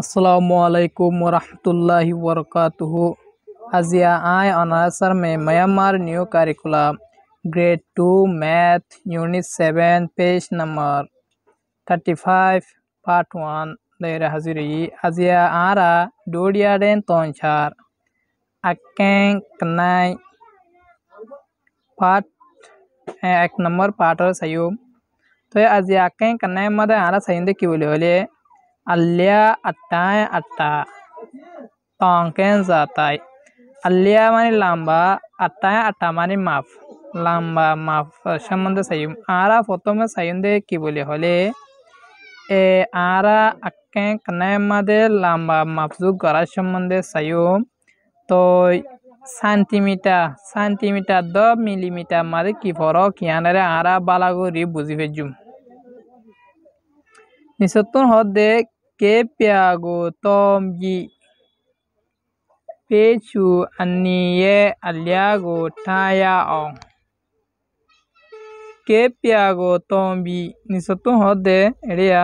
असलकम वरहि वरक आज आई अनासर में Myanmar new curriculum grade two math unit seven page number thirty five part one लेर हाजिरी आज आरा डोडिया डेन अकें चार पार्ट एक नंबर पार्टर सयूम तो ये अजियाकें कन्ने मद आरा सहिंदे की बोले बोले अल्ल्या अट्टाए अट्टा तोंकें जाताई अल्ल्या माने लंबा अट्टाए अट्टा माने माफ लंबा माफ संबंध सही आरा फोटो में सहिंदे की बोले होले ए आरा अक्कें कन्ने मद लंबा माफ जो गरा संबंध सही तो সান্টিমিটার সান্টিমিটার দ মিলিমিটার মাঝে কি ফরক ইয়ানারে আরা বালা করি বুঝি ফেজুম নিসত্তর হদে কে প্যাগো তম জি পেচু আনিয়ে আলিয়াগো ঠায়া অ কে প্যাগো তম বি নিসত্তর হদে এরিয়া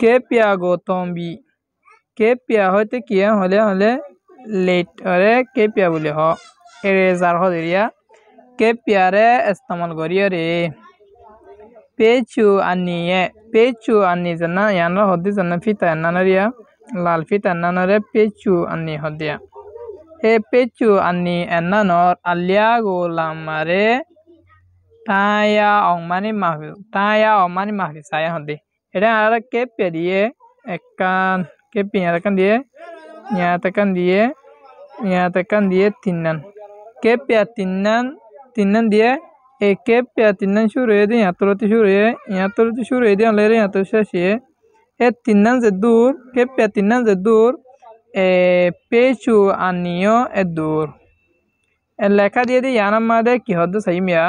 কে প্যাগো তম বি কে পিয়া হইতে কিয়া হলে হলে লেট হলে কে পিয়া বুলি হ এরেজার হজরিয়া কে পিয়ারে ইস্তমাল করিও রে পেচু আনিয়ে পেচু আনি জানা ইয়ানরা হদি জানা ফিতা এনানরিয়া লাল ফিতা এনানরে পেচু আনি হদিয়া হে পেচু আনি এনানর আলিয়া গোলামারে তায়া অংমানি মাহফিল তায়া অংমানি মাহফিল সায়া হদি এটা আর কে পেরিয়ে একান ke piña tekan die ña tekan die ña tekan die tinnan ke pia tinnan tinnan die e ke pia tinnan shuru ye di yatoloti shuru ye yatoloti shuru ye di alere yatol shesh ye e tinnan ze dur ke pia tinnan ze dur e pechu aniyo e dur e লেখা দিয়ে দি ইয়ানাম মাদে কি হদ্দ সাই মিয়া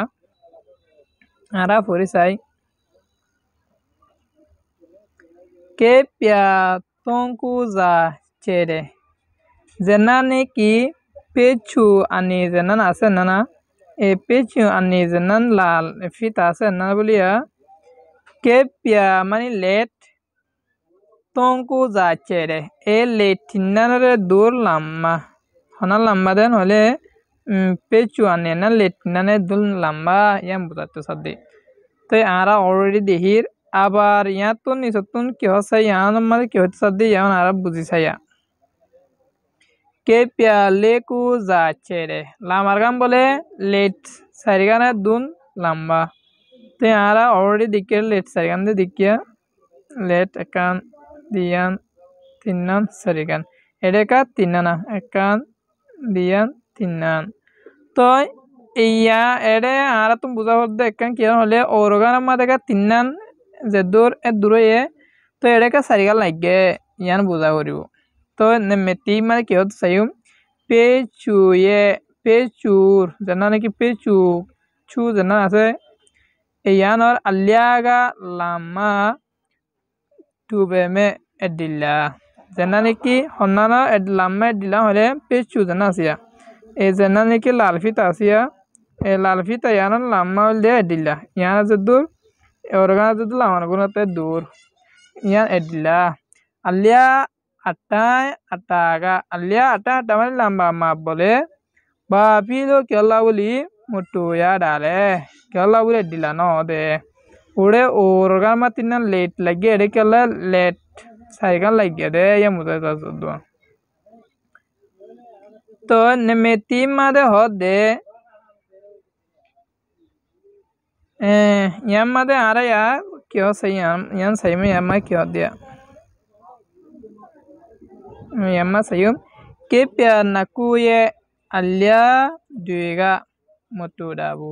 আরা ফরি সাই কে পিয়া दंख'जासेरे जेनानि कि पेचू अनि जेनान आसे ना ए पेचू अनि जेनान लाल फिता आसे नना बोलिया केपिया माने लेट दंख'जासेरे ए लेटिनारे दूर लम्बा हना लम्बा देन होले पेचू अनि ना लेटिनाने दूर लम्बा यम बुझाते सदी तो आरा ऑलरेडी देहिर আবার ইয়াতুন ইসতুন কিহ সাই ইয়ান মানে কিহ সাদি ইয়ান আরব বুঝি সাইয়া কে প্যালে কু যাচ্ছে রে লামার গান বলে লেট সারিগানে দুন লাম্বা তো ইয়ারা অলরেডি দিকে লেট সারিগান দিয়ে দিকিয়া লেট একান দিয়ান তিন্নান সারিগান এডেকা তিন্নানা একান দিয়ান তিন্নান তো ইয়া এডে আরা তুমি বুঝা হতে একান কিয়া হলে ওরগান মা দেখা তিন্নান যে দূর এ দূরয়ে তো এড়েকে সারিগাল নাইকে ইয়ান বুঝা করিব তো মেটি মানে কিহত চাইম পে চুয়ে পে চুর জানা নাকি পে চু চু জানা আছে ইয়ানোর আলিয়াগা লামা টুবে মে এডিল্লা জানা নাকি হন্নানো লাম্মা এডিল্লা হলে পে চু জানা আছে এই জানা নাকি লালফিতা আসিয়া এই লালফিতা ইয়ানোর লাম্মা হলে এডিল্লা ইয়ান আছে দূর ওরগানাতে দিলাম ওরগানাতে দূর ইয়ান এডলা আলিয়া আটায় আটা আগা আলিয়া আটা আটা মানে লাম্বা মাপ বলে বাপিলো কেলা বলি মুটু ইয়া ডালে কেলা বলে দিলা ন দে ওরে ওরগান মাতি না লেট লাগে এড়ে কেলা লেট সাইগান লাগিয়ে দে ইয়া মুদা তো নেমেতি মাদে হ দে एम मदे आ रहा यार क्यों सही एम एम सही में एम क्यों दिया एम सही के प्यार नकुए अल्या दुएगा ಮುಟ್ಟುಡಾವು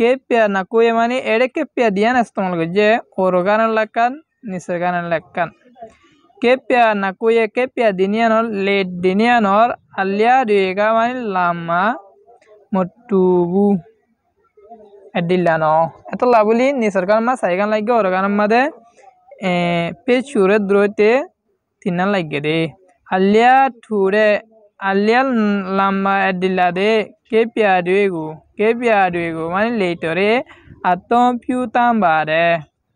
ಕೆಪ್ಯ ನಕುಯ ಮನೆ ಎಡೆ ಕೆಪ್ಯ ದಿಯಾನ ಸ್ತಮಲ್ಗೊಜ್ಜೆ ಓರುಗಾನ ಲಕ್ಕನ್ ನಿಸರ್ಗಾನ ಲಕ್ಕನ್ ಕೆಪ್ಯ ನಕುಯ ಕೆಪ್ಯ ದಿನಿಯಾನೋರ್ ಲೇಟ್ ದಿನಿಯಾನೋರ್ ಅಲ್ಯಾ ರೇಗಾ ಮನೆ ಲಾಮ ಮುಟ್ಟುವು ಎಡ್ಡಿಲ್ಲಾನೋ ಎತ್ತಲ್ಲ ಬುಲಿ ನೀ ಸರ್ಕಾರಮ್ಮ ಸೈಗನ್ ಲಗ್ಗೆ ಹೊರಗನಮ್ಮದೆ ಪೇಜ್ ಶೂರೆ ದ್ರೋತೆ ತಿನ್ನನ್ ಲಗ್ಗೆದೆ ಅಲ್ಲಿಯ ಟೂರೆ ಅಲ್ಲಿಯ ಲಮ್ಮ ಎಡ್ಡಿಲ್ಲಾದೆ ಕೆ ಪಿ ಆಡುವೆಗು ಕೆ ಪಿ ಆಡುವೆಗು ಮನೆ ಲೇಟರೆ ಅತ್ತೋ ಪ್ಯೂತಾಂಬಾರೆ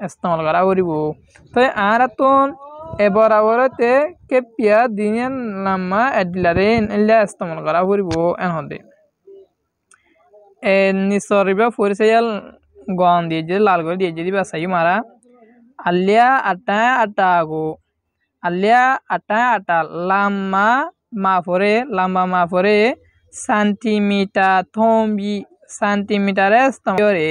ಎಸ್ತಮಲ್ ಕರ ಅವರಿಗೂ ತೊ ಆರತ್ತೋನ್ ಎಬರಾವರತೆ ಕೆ ಪಿಯ ದಿನ ಲಮ್ಮ ಎಡ್ಡಿಲ್ಲಾದೆ ಎಲ್ಲ ಎಸ್ತಮಲ್ ಕರ ಅವರಿಗೂ ಏನೊಂದೇ নিচরিবা পরিচয়াল গন দিয়ে যদি লাল করে দিয়ে যদি বাসাই মারা আলিয়া আটা আটা আগো আলিয়া আটা আটা লাম্মা মা ফরে লাম্বা মা ফরে সান্টিমিটার থম্বি সান্টিমিটারে স্তম্ভরে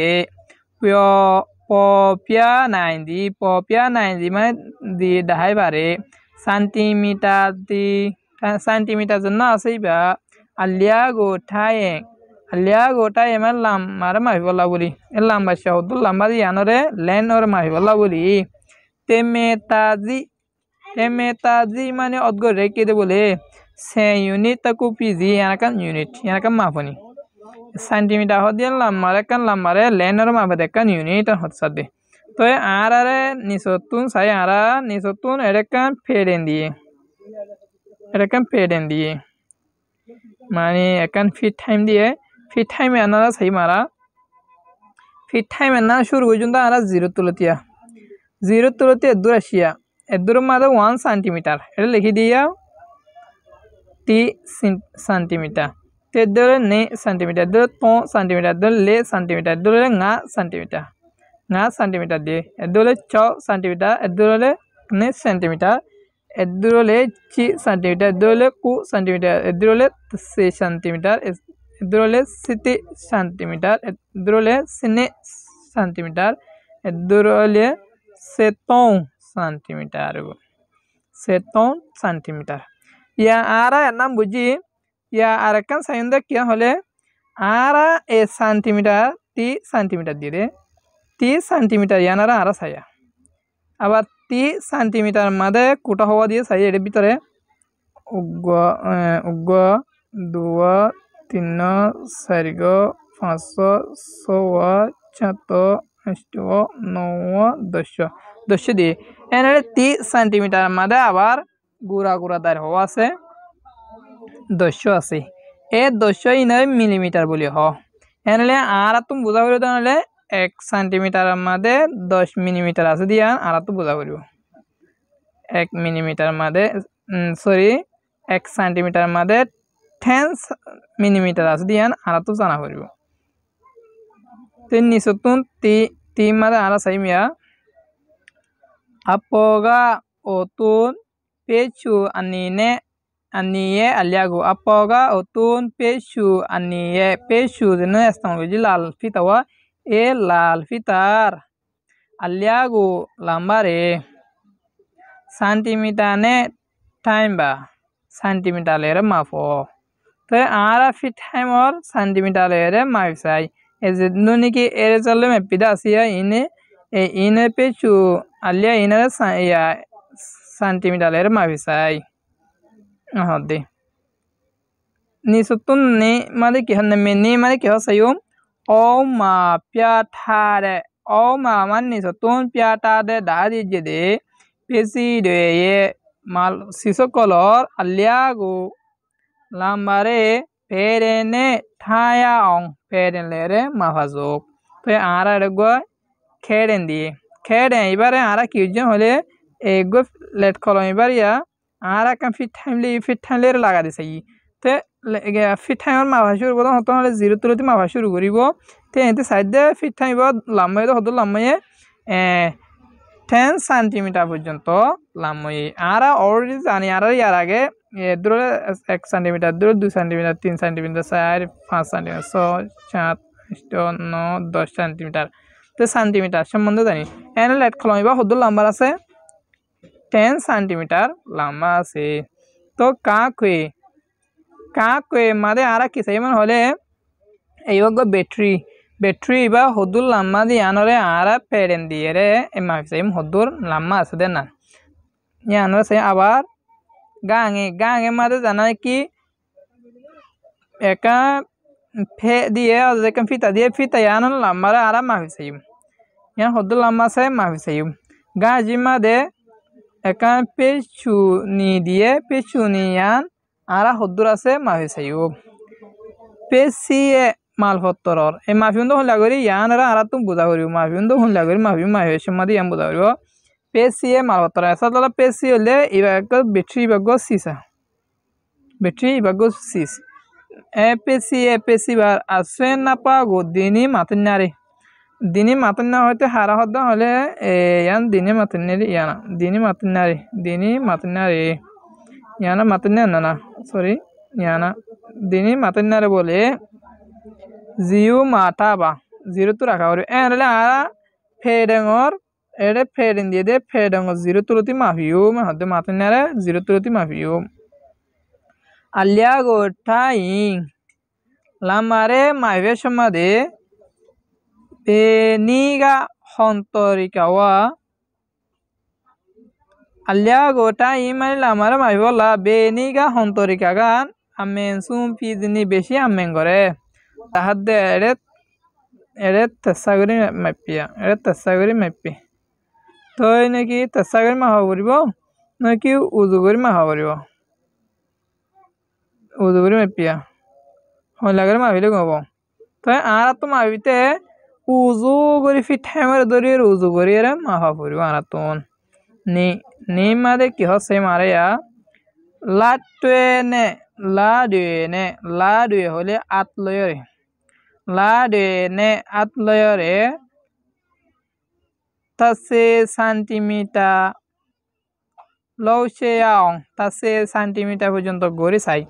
পপিয়া নাইন দি পপিয়া নাইন দি মানে দি ডাহাই পারে সান্টিমিটার দি সান্টিমিটার জন্য আছে বা আলিয়া গো ঠায়েং আলিয়া গোটা এমার লাম মারে মাহিবল্লা বলি এ লাম্বা হতো লাম্বা ইয়ানরে লেন ওর মাহিবল্লা বলি তেমে তাজি তেমে তাজি মানে অদ্গর রেখে দে বলে সে ইউনিট তাকু পিজি এনাকান ইউনিট এনাকান মাপনি সেন্টিমিটার হতে দিয়ে লাম্বারে একান লাম্বারে লেন ওর মাপে দেখান ইউনিট হত দে তো আর আর নিসতুন সাই আর নিসতুন এরকান ফেডেন দিয়ে এরকান ফেডেন দিয়ে মানে একান ফিট টাইম দিয়ে ফিট টাইম এনারা সেই মারা ফিট টাইম এনার শুরু হয়ে যা আনারা জিরো তুলতিয়া জিরো তুলতি এদুর আসিয়া এদুর মারা ওয়ান সেন্টিমিটার এটা লিখি দিয়া টি সেন্টিমিটার তেদরে নে সেন্টিমিটার এদরে ত সেন্টিমিটার এদরে লে সেন্টিমিটার এদরে না সেন্টিমিটার না সেন্টিমিটার দিয়ে এদরে চ সেন্টিমিটার এদরে নে সেন্টিমিটার এদুরলে চি সেন্টিমিটার এদুরলে কু সেন্টিমিটার এদুরলে সে সেন্টিমিটার द्रोले सेंटीमीटर द्रोले सिने सेंटीमीटर द्रोले सेतों सेंटीमीटर সেতন সেন্টিমিটার ইয়া আরা এর নাম বুঝি ইয়া আর একখান সাইন দেখিয়া হলে আরা এ সেন্টিমিটার তি সেন্টিমিটার দিয়ে তি সেন্টিমিটার ইয়ান আর আরা সাইয়া আবার তি সেন্টিমিটার মাদে কুটা হওয়া দিয়ে সাইয়া এর ভিতরে উগ্র উগ্র দুয়া ତିନ ଚାରିଗ ପାଞ୍ଚ ଛଅ ସାତ ଅଷ୍ଟ ନଅ ଦଶ দশ দিয়ে এনারে তিরিশ সেন্টিমিটার মাঝে আবার গুড়া গুড়া দার হওয়া আছে দশ আছে এ দশ ইনারে মিলিমিটার বলি হ এনালে আর তুমি বোঝা পারিব তাহলে এক সেন্টিমিটার মাদে দশ মিলিমিটার আছে দিয়া আর তো বোঝা পারিব এক মিলিমিটার মাঝে সরি এক সেন্টিমিটার মাঝে টেন মিলিমিটার আছে দিয়ান আরাতো জানা করব তিনি সতুন তি তি মাদা আরা সাইমিয়া আপোগা ওতুন পেচু আনিনে আনিয়ে আলিয়াগো আপোগা ওতুন পেচু আনিয়ে পেচু যেন ইস্তেমাল করছি লাল ফিতা ওয়া এ লাল ফিতার আলিয়াগো লাম্বারে সেন্টিমিটার নে টাইম বা সেন্টিমিটার লেরে মাফো तो आरा फिट हम और सेंटीमीटर रे माइसाई एज एरे चल में पिदासिया इन इन पे चु अलिया इन रे या सेंटीमीटर रे माइसाई हाँ नि सुतुन कि हन में कि हो ओ मा प्या था रे ओ मा मन नि प्या ता दे दादी दे पेसी दे ये माल सिसो कलर अलिया गो লাম্বারে ফেরেনে ঠায়া অং ফেরেন লেরে মাফাজুক তো আর এক খেড়েন দিয়ে খেড়েন এবারে আরা কি হলে এগো লেট কলম এবার ইয়া আর কাম ফিট টাইম লি ফিট টাইম লেরে লাগা দিছে ই তে ফিট টাইমর মাফা শুরু করতে হতো হলে জিরো তুলতে মাফা শুরু করিব তে এতে সাইড দিয়ে ফিট টাইম লাম্বাই তো হতো লাম্বাইয়ে টেন সেন্টিমিটার পর্যন্ত লাম্বাই আরা অলরেডি জানি আর ইয়ার আগে দূরে এক সেন্টিমিটার দূরে দুই সেন্টিমিটার তিন সেন্টিমিটার চার পাঁচ সেন্টিমিটার ছয় সাত আট ন দশ সেন্টিমিটার তো সেন্টিমিটার সম্বন্ধে জানি এনে লেট কলমি বা সদুর লাম্বার আছে টেন সেন্টিমিটার লাম্বা আছে তো কাকুয়ে কাকুয়ে মাদে আর কি ইমান হলে এইভাগ ব্যাটারি ব্যাটারি বা সদুর লাম্বা দিয়ে আনরে আর পেরেন দিয়ে রে এমা হিসেবে সদুর লাম্বা আছে দে না ইয়ে আনরে সে আবার গাঙে গাঙে মাঝে জানায় কি একা ফে দিয়ে যেখান ফিতা দিয়ে ফিতা ইয়ান লাম্বারে আরাম মাফি চাইম ইয়ান সদ্য লাম্বা চাই মাফি চাইম গাজি মাদে একা পেচুনি দিয়ে পেচুনি ইয়ান আর সদ্দুর আছে মাফি চাইব পেচিয়ে মালপত্তৰৰ এই মাফিউনটো শুনলা কৰি ইয়ান আর আৰু আৰাটোক বুজা কৰিব মাফিউনটো শুনলা কৰি মাফি মাফি চুমা দি ইয়ান বুজা কৰিব पेसिए मालपत्र ऐसा तला पेसी हले इबाग बेट्री इबाग सीसा बेट्री इबाग सीस ए पेसी ए पेसी बार আসে না পাগো দিনি মাতেন নারে দিনি মাতেন না হয়তো হারা হদ্দা হলে ইয়ান দিনে মাতেন নারে ইয়ানা দিনি মাতেন নারে দিনি মাতেন নারে ইয়ানা মাতেন না না সরি ইয়ানা দিনি মাতেন নারে বলে জিউ মাটা বা জিরো তো রাখা হলে আরা ফেডেঙর এটা ফেরিন দিয়ে দিয়ে ফেরঙ্গ জিরো তুলতি মাফিউম হতে মাথা নেড়ে জিরো তুলতি মাফিউম আলিয়া গোঠাইং লামারে মাইভে সমাদে পেনিগা হন্তরিকাওয়া আলিয়া গোটাই মানে লামারে মাইভ লা বেনিগা হন্তরিকা গান আমেন সুম পিজনি বেশি আমেন করে তাহার দে এড়ে এড়ে তেসা করি মাপিয়া এড়ে তেসা করি মাপি तो ना कि तस्गर माह पड़ ना कि उदुगुरी माह पड़ उदुगुरी मेपिया हल्लागर माहिले कब तो आरत माहते उजुगुरी फिठेम दरियर उजुगुरी माह पड़ आरत निमे कि मारे लाटे ने ला ने ला हल आत लय ला ने आत लय তাসে সেন্টিমিটা লৌসে আও তাসে সেন্টিমিটার পর্যন্ত গড়ি চাই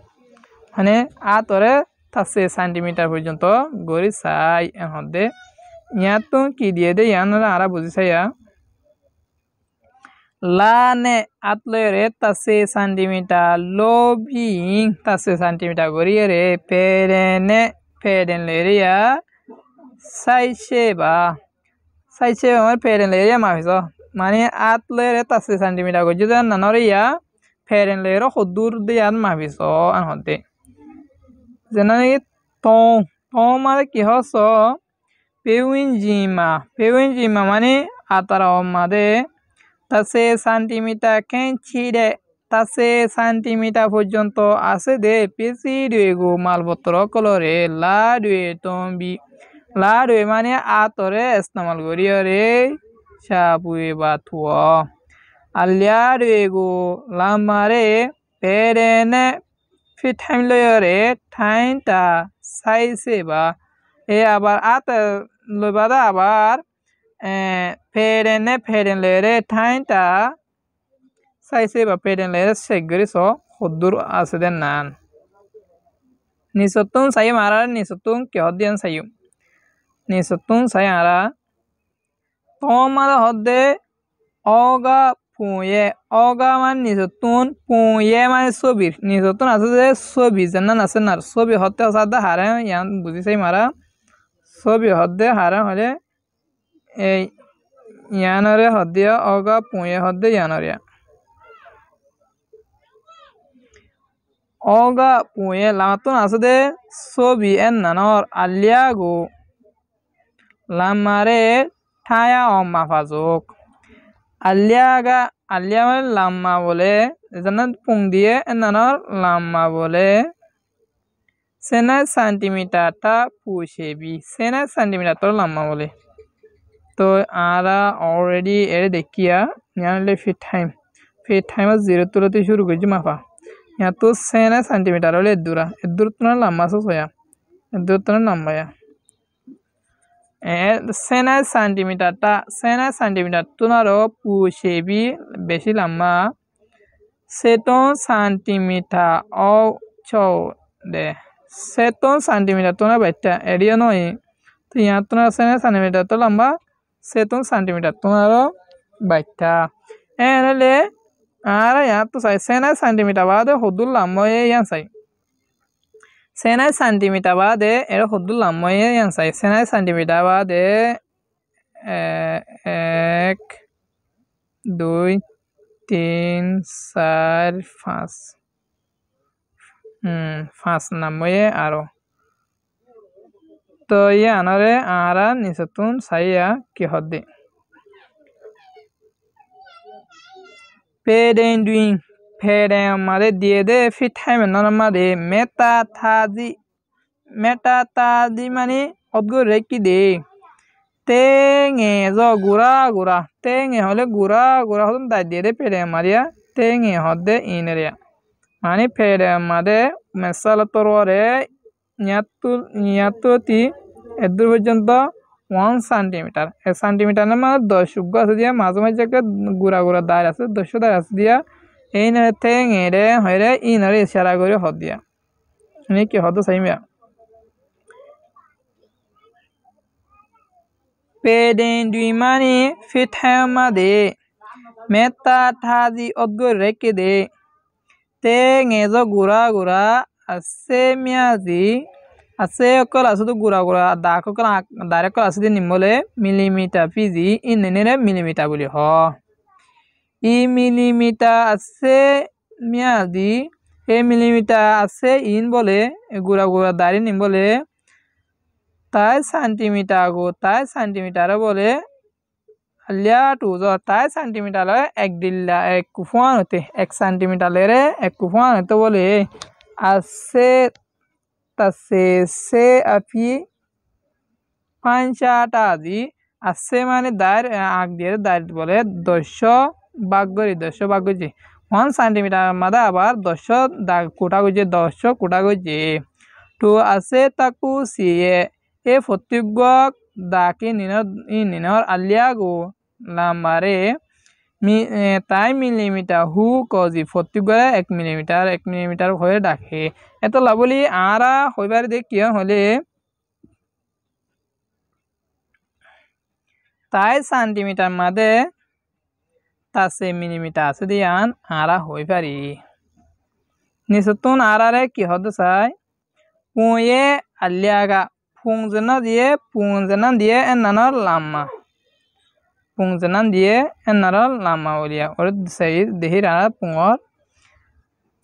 মানে আতরে তাসে সেন্টিমিটার পর্যন্ত গড়ি চাই এখন দে তো কি দিয়ে দে ইয়ানরা আরা বুঝিছাই লানে আতলয় রে তাসে সেন্টিমিটার লোভিং তাসে সেন্টিমিটার গড়িয়ে রে পেরেনে পেরেন লেরিয়া সাইসে বা চাইছে আমার ফেরেন লেয়ার মাফিস মানে আত এত তাসে সেন্টিমিটার করছি যে ইয়া ফেরেন লেয়ারও সদূর দিয়ে মাফিস আনহতে যেন নাকি টং টং মানে কি হস পেউইন জিমা পেউইন জিমা মানে আতার মাদে তাসে সেন্টিমিটার কেন ছিড়ে তাসে সেন্টিমিটার পর্যন্ত আছে দে পেছি দুয়ে গো মালপত্র কলরে লা দুয়ে টম্বি লা মানে আ তরে ইস্তেমাল করি রে সাপুয়ে বা থুয়া আলিয়া রে গো লামারে পেরে নে ফিঠাইম লয়রে ঠাইন তা সাইসে বা এ আবার আত লবাদা আবার ফেরে নে ফেরে লয়রে ঠাইন তা সাইসে বা ফেরে লয়রে সেগরি স হদ্দুর আছে দেন নান নিসতুন সাই মারার নিসতুন কেহ দিয়ান সাইম नी सत्तून सही आ रहा तो অগা পুঁয়ে অগা মানে নিজতুন পুঁয়ে মানে ছবির নিজতুন আছে যে ছবি যেন আছে না ছবি হতে সাদা হারে ইয়ান বুঝিছাই মারা ছবি হদে হারে হলে এই ইয়ানরে হদিয়া অগা পুঁয়ে হদে ইয়ানরিয়া অগা পুঁয়ে লাতুন আছে দে ছবি এন নানর আলিয়া গো লামারে ঠায়া অ মাফাজুক আলিয়াগা আলিয়া বলে লাম্মা বলে পুং দিয়ে এনানোর লাম্মা বলে সেনা সেন্টিমিটারটা বি সেনা সেন্টিমিটার তোর লাম্মা বলে তো আরা অলরেডি এর দেখিয়া নিয়ে ফিট টাইম ফিট টাইম জিরো তুলতে শুরু করছি মাফা ইয়া তো সেনা সেন্টিমিটার হলে এর দূরা এর দূর তোর লাম্মা সোয়া এর দূর তোর লাম্বায়া সেনায় সান্টিমিটারটা সেনায় সান্টিমিটারটো নারো পুষেবি বেশি লাম্মা সেটন সান্টিমিটার অ চৌদে সেটন সান্টিমিটার তো না বাইটা এরিয়া নয় তো ইয়াত তো না সেনায় সান্টিমিটার তো লম্বা সেটন সান্টিমিটার তো নারো বাইটা এ আর ইয়াত তো চাই সেনায় সান্টিমিটার বাদে সদুর লাম্মা ইয়ান চাই সেনাই সান্টিমিটা বাদে এটা সদুল্লাম মই চাই সেনাই সান্টিমিটা বাদে এক দুই তিন চার পাঁচ পাঁচ নাময়ে আরও তো ইয়ে আনারে আরা নিচতুন সাইয়া কিহত দি পে ডেন ডুইং ফেরে মারে দিয়ে দে ফি ठाई में नमारे মেটা থাজি মেটা তাজি মানে অবগো রেখি দে তেঙে জ গুড়া গুড়া তেঙে হলে গুড়া গুড়া হতুন দায় দিয়ে দে ফেরে মারিয়া তেঙে হত দে ইনেরিয়া মানে ফেরে মারে মেসালা তরোয়ারে ইয়াতু ইয়াতুতি এদুর পর্যন্ত ওয়ান সেন্টিমিটার এক সেন্টিমিটার মানে দশ আছে দিয়া মাঝে মাঝে একটা গুড়া গুড়া দাঁড় আছে দশ দাঁড় আছে দিয়া এইনাতে এরে ই ইনারে ইশারা করে হদ দিয়া শুনি কি হদ সাইমিয়া পেডেন দুই মানে ফিঠা দে মেতা থাজি অদ্গর রেখে দে তে এজ গুড়া গুড়া আছে মিয়াজি আছে অকল আছে তো গুড়া গুড়া দাক অকল দাঁড়ে অকল আছে নিমলে মিলিমিটার পিজি ইনেনে মিলিমিটার বুলি হ ই মিলিমিটার আছে মেয়াদি এ মিলিমিটার আছে ইন বলে গুড়া গুড়া দাড়ি নিম বলে তাই সেন্টিমিটার গো তাই সেন্টিমিটার বলে জ তাই সেন্টিমিটার এক দিল্লা এক কুফুয়ান হতে এক সেন্টিমিটারের এক কুফুয়ান হতে বলে আছে তাসে সে আপি পাঁচ আটা আদি আছে মানে দায়ের আগ দিয়ে দায়ের বলে দশ ভাগ করি দশ ভাগ করছি ওয়ান সেন্টিমিটার মাদা আবার দশ দাগ কোটা করছে দশ কোটা করছে টু আছে তাকু সিয়ে এ ফতিজ্ঞ দাকে নিনর ই আলিয়া আলিয়াগো লামারে মি তাই মিলিমিটার হু কজি ফতিগরে এক মিলিমিটার এক মিলিমিটার হয়ে ডাকে এত লাবলি আরা হইবার দে কিয় হলে তাই সেন্টিমিটার মাদে ताशे मिनिमीटर से दियान आरा होई पारी निसतुन आरा रे की हद साय पुए अल्यागा पुंजन दिए पुंजन दिए एननर लामा पुंजन दिए एननर लामा ओलिया और सही देहिरा पुंगर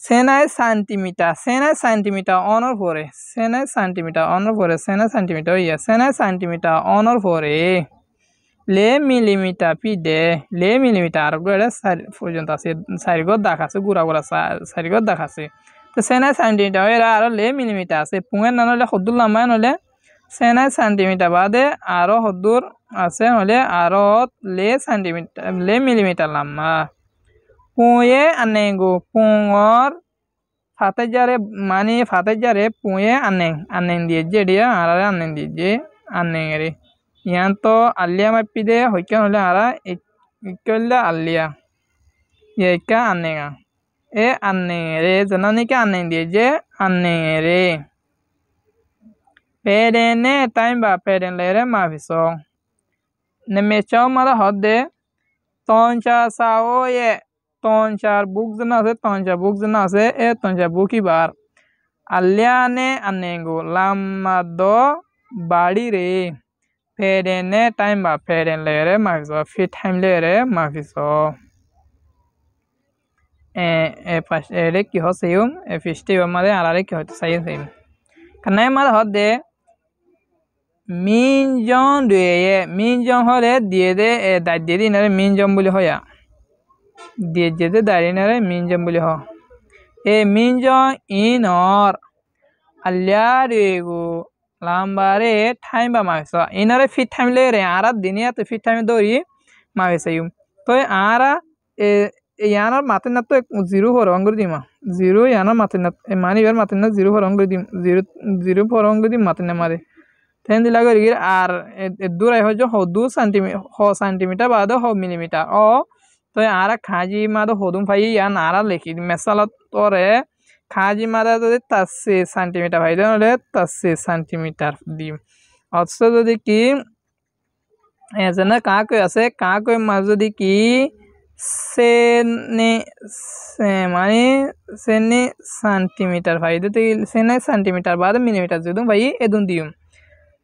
सेना सेंटीमीटर सेना सेंटीमीटर ऑनर फोरे सेना सेंटीमीटर ऑनर फोरे सेना सेंटीमीटर या सेना सेंटीमीटर ऑनर फोरे লে মিলিমিটা পি দে লে মিলিমিটা আর এটা পর্যন্ত আছে চারিগত দেখাছে আছে গুড়া গুড়া চারিগত দেখাছে আছে তো চেনাই সেন্টিমিটার এরা আরও লে মিলিমিটার আছে পুঙের না নলে সদ্দুর লাম্বাই নলে চেনাই সেন্টিমিটার বাদে আরও সদ্দুর আছে নহ'লে আরো লে সেন্টিমিটার লে মিলিমিটাৰ লাম্বা পুঁয়ে আনেগো পুঙৰ যারে মানে যারে পুঁয়ে আনেং আনেং দিয়ে যে আর আনেং দিয়ে যে আনেং রে यहाँ तो आलिया मापी दे ಮಪ್ಪಿದೆ हम ಹೊಲೆ एक आलिया ये ಏಕ ಅನ್ನೆಗ ए आने रे जना निका आने दिए जे आने रे पेरे ने टाइम बा पेरे ले रे माफी सो ने मे चाव मारा हद दे तौन चार साओ ये तौन चार बुक जना से तौन चार बुक जना से ए तौन चार बुक ही बार आलिया ने आने गो लामा दो बाड़ी रे ফেরেনে টাইম বা ফেরেন লেরে মাফিস ফি টাইম লেরে মাফিস এরে কি হচ্ছে ইউম এ ফিস্টি মারে আলারে কি হচ্ছে সাইম সাইম কানাই মার হদ দে মিনজন দুয়ে মিনজন হলে দিয়ে দে এ দাঁত দিয়ে দিন আরে মিনজন বলি হয়া দিয়ে যেতে দাঁড়িয়ে নারে মিনজন বলি হ এ মিনজন ইন অর আল্লাহ রেগু লাম্বারে ঠাইম বা মাছ ইনারে ফিট ঠাইম লে রে আরা দিনিয়াতে ফিট ঠাইম দৌড়ি মাইসাইম তো আরা ইয়ানার মাতে না তো জিরো ফর অঙ্গুর দিম জিরো ইয়ানার মাতে না মানে এবার মাতে না জিরো ফর অঙ্গুর দিম জিরো জিরো ফর অঙ্গুর দিম মাতে না মারে তেন দিলা করি আর দূরাই হচ্ছে হ দু সেন্টিমিটার হ সেন্টিমিটার বা হ মিলিমিটার অ তো আরা খাজি মা তো হদুম ফাই ইয়ান আরা লেখি মেসালা তরে খাজি মারা যদি তাসে সেন্টিমিটার ভাই তাহলে তাসে সেন্টিমিটার দিম অথচ যদি কি এজনে কাঁ আছে কাঁ কৈ মাছ যদি কি সেনে মানে সেনে সেন্টিমিটার ভাই যদি সেনে সেন্টিমিটার বাদ মিলিমিটার যদি ভাই এদুন দিম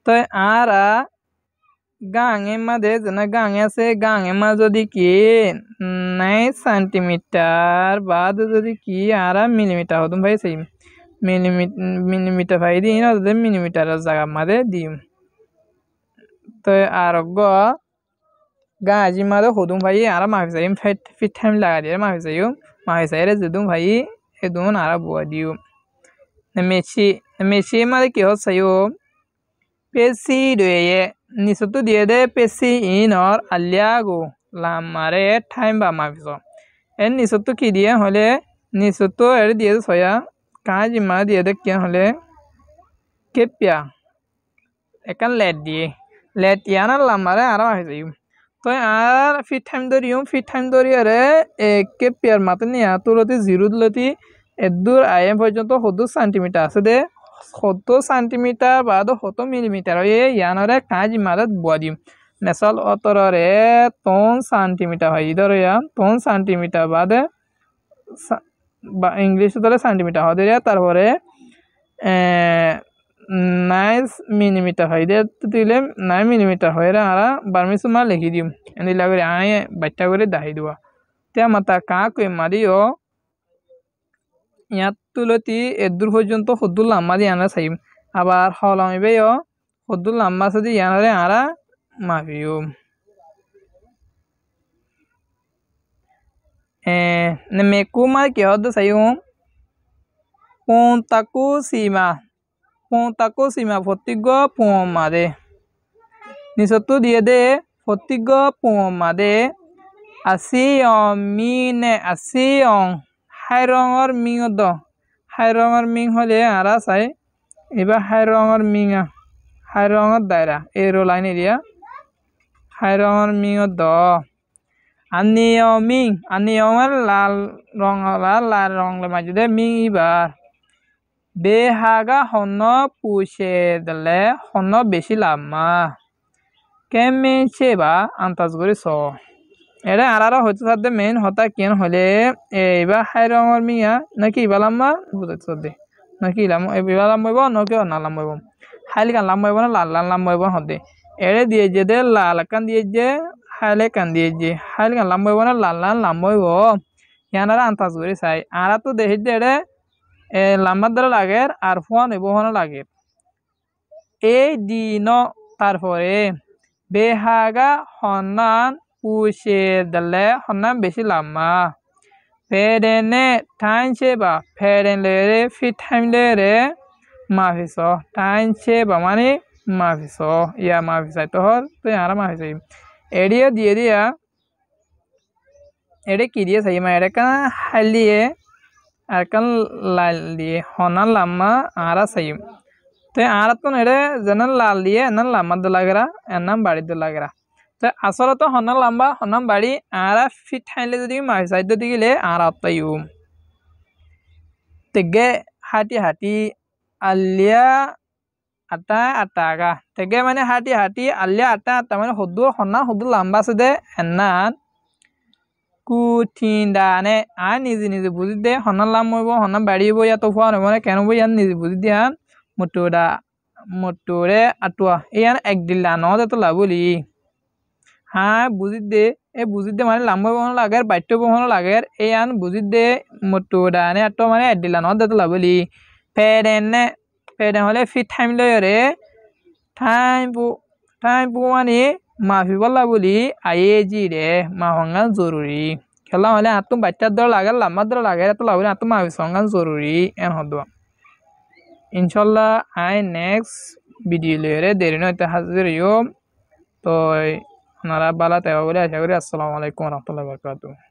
তো আর গাঙে মাঝে যেন গাঙে আছে গাঙে মা যদি কি নাই সেন্টিমিটার বাদ যদি কি আর মিলিমিটার হতুম ভাই সেই মিলিমিটার মিলিমিটার ভাই দিন না যদি মিলিমিটারের জায়গার মাঝে দিম তো আর গ গাজি মাঝে হতুম ভাই আর মাফি চাইম ফেট ফিট টাইম লাগা দিয়ে মাফি চাইম মাফি চাইরে যেদুম ভাই এদুম আর বুয়া দিও মেসি মেসি মাঝে কি হচ্ছে পেসি রয়ে নিচতো দিয়ে দে পেছি ইন অর আলিয়াগো লাম মাৰে ঠাইম বা পিছত এ নিচতো কি দিয়ে হলে নিচতো এৰি দিয়ে দে চয়া কাজ মা দিয়ে দে কে হলে কেপিয়া একান লেট দিয়ে লেট ইয়াৰ ইয়ানার লাম মাৰে মারে আর যায় তই আর ফিট টাইম ধরিও ফিট টাইম ধরি আরে কেপিয়ার মাতে নিয়ে তোর জিরুদ লতি এদূর আইএম পৰ্যন্ত সদুর চেণ্টিমিটাৰ আছে দে সত্তর সেন্টিমিটার বা সত্তর মিলিমিটার এ ইয়ানরে কাজ মারত দিম নেশাল অতরে তন সেন্টিমিটার হয় ইদর ইয়ান তন সেন্টিমিটার বাদে বা ইংলিশ দরে সেন্টিমিটার হয় তারপরে নাইস মিলিমিটার হয় দিয়ে দিলে নাই মিলিমিটার হয় রে আরা বার্মিস মা লিখি দিম এনে লাগে আয় বাচ্চা করে দাহি দেওয়া তে মাতা কাক ও ইয়াত তুলতি এদূর পর্যন্ত হদ্দুল লাম্মা দিয়ে আনারা সাইম আবার হলামিবেও হদ্দুল লাম্মা সাদি ইয়ানারে আরা মাফিও মেকুমা কেহ সাইও পোঁতাকু সীমা পোঁতাকু সীমা ফতিগ পোঁমা দে নিচতো দিয়ে দে ফতিগ পোঁমা দে আসি অং মিনে আসি অং হাই ৰঙৰ মিং দ হাই ৰঙৰ মিং হ'লে আৰা চাই এইবাৰ হাই ৰঙৰ মিং হাই ৰঙৰ দাইৰা এই ৰলাই নেৰিয়া হাই ৰঙৰ মিং দ আনি অ মিং আনি অঙৰ লাল ৰঙ লাল ৰঙলৈ মাজু দে মিং ইবাৰ বে হাগা সন্ন পুচে দিলে সন বেছি লাভ মা কেমে চেবা আন্তাজ কৰি চ এটা আরো হইতে সাধ্যে মেইন হতা কেন হলে এইবার হাই রঙর মিয়া নাকি ইবা লাম্বা বুঝাইতে সাধ্যে নাকি ইবা লাম্বাইব নাকি না লাম্বাইব হাইল কান লাম্বাইব না লাল লাল লাম্বাইব হদে এড়ে দিয়ে যে দে লাল কান দিয়ে যে হাইলে কান দিয়ে যে হাইল কান লাম্বাইব না লাল লাল লাম্বাইব আর আন্তাজ করে চাই আর তো দেখিত যে এড়ে লাম্বার দ্বারা লাগে আর ফোন এবহনও লাগে এই দিন তারপরে বেহাগা হনান উশে দলে হন্না বেশি লাম্মা ফেরেনে টাইনছে বা ফেরেন লে রে ফি টাইম লে রে মাফিস টাইনছে বা মানে মাফিস ইয়া মাফিসাই তোহর তুই আর মাফিসাই এড়িয়ে দিয়ে দিয়া এটা কি দিয়ে চাই মা এটা কান হালিয়ে আর কান লাল দিয়ে হনা লাম্মা আরা চাই তো আর তো এটা যেন লাল দিয়ে এনার লাম্মা দোলাগরা এর নাম বাড়ির দোলাগরা তো আসলত হন লম্বা হন বাড়ি আরা ফিট হাইলে যদি মাছ সাইড দিলে আর আত্মায়ু তেগে হাঁটি হাঁটি আলিয়া আটা আটা গা তেগে মানে হাঁটি হাঁটি আলিয়া আটা আটা মানে সদু হনা সদু লম্বা আছে দে এনান কুঠিন দানে আ নিজে নিজে বুঝি দে হনা লাম্ব হনা বাড়িব ইয়াত ফোৱা নহ'ব কেন ইয়াত নিজে বুঝি দিয়া মটুৰা মটুৰে আঁতোৱা ইয়াৰ এক দিলা নহ'লে তো লাভলি হ্যাঁ বুঝি দে এ বুঝি দে মানে লাম্ব বহন লাগের বাট্য বহন লাগে এই আন বুঝি দে মতো ডানে আটো মানে এডিলা ন দেতলা বলি ফেরেনে ফেরেন হলে ফি টাইম লয় রে টাইম পু টাইম পু মানে মাফি বলা বলি আইয়ে জি রে মা হঙ্গান জরুরি খেলা হলে হাত তুমি বাচ্চার দর লাগে লাম্বার দর লাগে এত লাগলে হাত মাফি সঙ্গান জরুরি এন হদুয়া ইনশাল্লাহ আই নেক্সট ভিডিও লয় রে দেরি নয় হাজির তো আপনারা ভালো থাকবেন বলে আশা করি আসসালামু আলাইকুম রহমতুল্লাহ বরকাতু